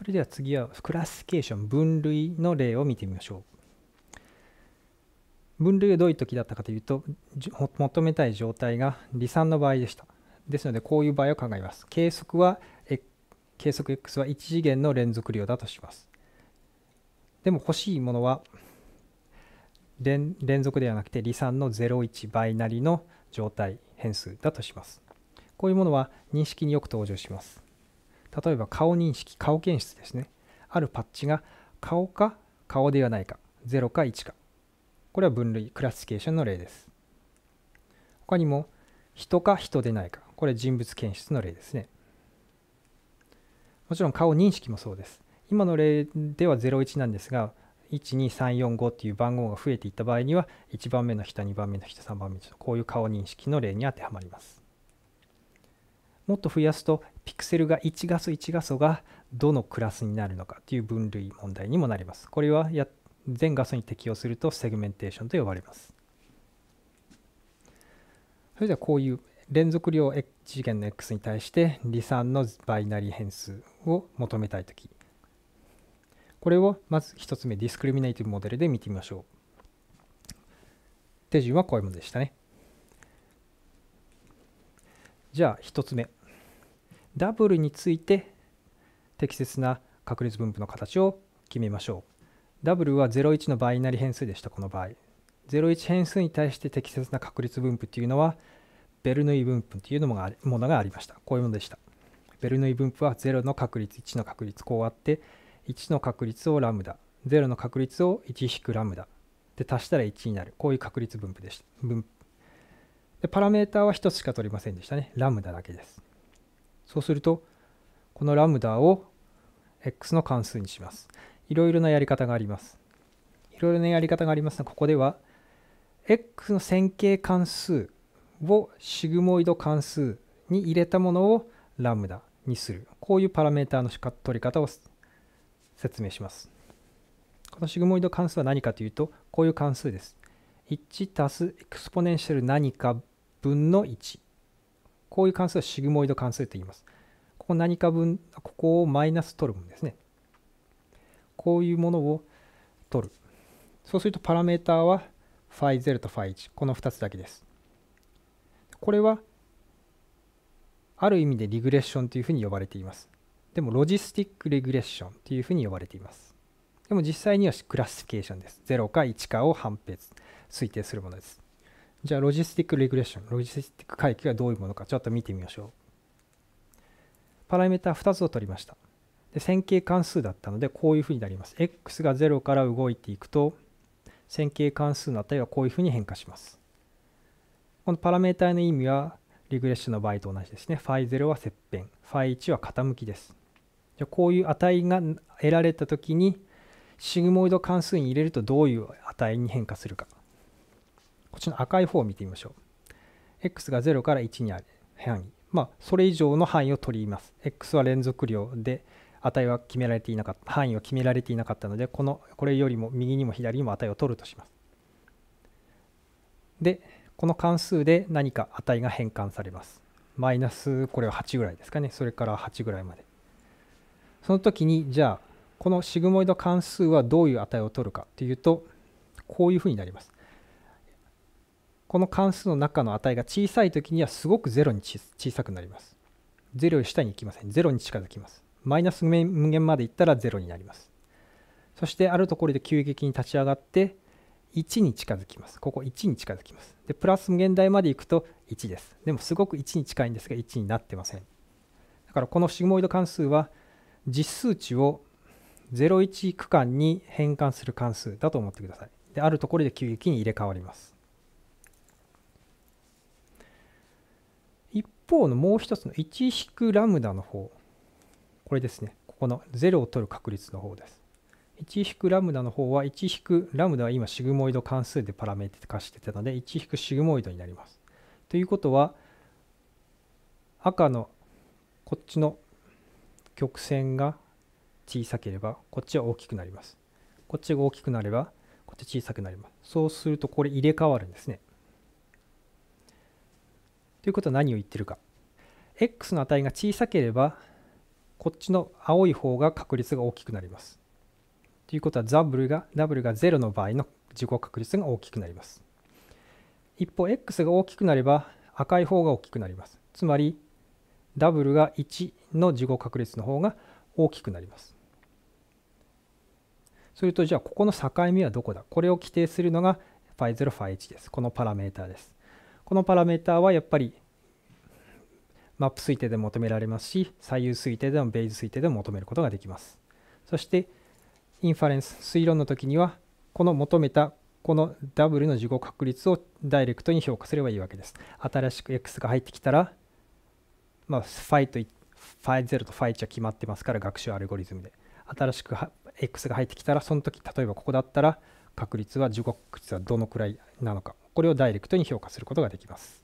それでは次はクラスケーション分類の例を見てみましょう分類はどういう時だったかというと求めたい状態が離散の場合でしたですのでこういう場合を考えます計測は計測 x は1次元の連続量だとしますでも欲しいものは連続ではなくて離散の01倍なりの状態変数だとしますこういうものは認識によく登場します例えば顔認識、顔検出ですね。あるパッチが顔か顔ではないか、0か1か。これは分類、クラスフケーションの例です。他にも、人か人でないか。これ人物検出の例ですね。もちろん顔認識もそうです。今の例では01なんですが、12345っていう番号が増えていった場合には、1番目の人、2番目の人、3番目の人、こういう顔認識の例に当てはまります。もっと増やすとピクセルが1画素1画素がどのクラスになるのかという分類問題にもなります。これはや全画素に適用するとセグメンテーションと呼ばれます。それではこういう連続量次元の x に対して離散のバイナリー変数を求めたいときこれをまず1つ目ディスクリミネイティブモデルで見てみましょう手順はこういうものでしたねじゃあ1つ目ダブルについて適切な確率分布の形を決めましょう。ダブルは01のバイナリ変数でした、この場合。01変数に対して適切な確率分布っていうのは、ベルヌイ分布っていうのもものがありました。こういうものでした。ベルヌイ分布は0の確率、1の確率、こうあって、1の確率をラムダ、0の確率を1引くラムダ。で、足したら1になる。こういう確率分布でした。分で、パラメータは1つしか取りませんでしたね。ラムダだけです。そうすると、このラムダを x の関数にします。いろいろなやり方があります。いろいろなやり方がありますが、ここでは、x の線形関数をシグモイド関数に入れたものをラムダにする。こういうパラメータの取り方を説明します。このシグモイド関数は何かというと、こういう関数です。1たすエクスポネンシャル何か分の1。こういう関数はシグモイド関数と言います。ここ何か分、ここをマイナス取るんですね。こういうものを取る。そうするとパラメータは φ0 と φ1、この2つだけです。これはある意味でリグレッションというふうに呼ばれています。でもロジスティックリグレッションというふうに呼ばれています。でも実際にはクラスフィケーションです。0か1かを判別、推定するものです。じゃあロジスティックレグレッション、ロジスティック回帰がどういうものかちょっと見てみましょう。パラメータ2つを取りました。で線形関数だったのでこういうふうになります。x が0から動いていくと線形関数の値はこういうふうに変化します。このパラメータの意味はリグレッションの場合と同じですね。φ0 は切片、φ1 は傾きです。じゃこういう値が得られた時にシグモイド関数に入れるとどういう値に変化するか。っちの赤い方を見てみましょう。x が0から1にある範囲。まあ、それ以上の範囲を取ります。x は連続量で、値は決められていなかった、範囲は決められていなかったので、この、これよりも右にも左にも値を取るとします。で、この関数で何か値が変換されます。マイナス、これは8ぐらいですかね。それから8ぐらいまで。その時に、じゃあ、このシグモイド関数はどういう値を取るかというと、こういうふうになります。この関数の中の値が小さい時にはすごく0に小さくなります。0より下に行きません。0に近づきます。マイナス無限まで行ったら0になります。そしてあるところで急激に立ち上がって1に近づきます。ここ1に近づきます。で、プラス無限大まで行くと1です。でもすごく1に近いんですが1になってません。だからこのシグモイド関数は実数値を01区間に変換する関数だと思ってください。で、あるところで急激に入れ替わります。方のもう一つの1引くラムダの方これですねここの0を取る確率の方です1引くラムダの方は1引くラムダは今シグモイド関数でパラメータ化してたので1引くシグモイドになりますということは赤のこっちの曲線が小さければこっちは大きくなりますこっちが大きくなればこっち小さくなりますそうするとこれ入れ替わるんですねということは何を言ってるか x の値が小さければこっちの青い方が確率が大きくなりますということは W が W が0の場合の自己確率が大きくなります一方 x が大きくなれば赤い方が大きくなりますつまり W が1の自己確率の方が大きくなりますそれとじゃあここの境目はどこだこれを規定するのが φ0φ1 ですこのパラメータですこのパラメータはやっぱりマップ推定で求められますし左右推定でもベイズ推定でも求めることができますそしてインファレンス推論の時にはこの求めたこの W の事後確率をダイレクトに評価すればいいわけです新しく X が入ってきたらまあファイとファイ0とファイ1は決まってますから学習アルゴリズムで新しく X が入ってきたらその時例えばここだったら確率は15確率はどのくらいなのかこれをダイレクトに評価することができます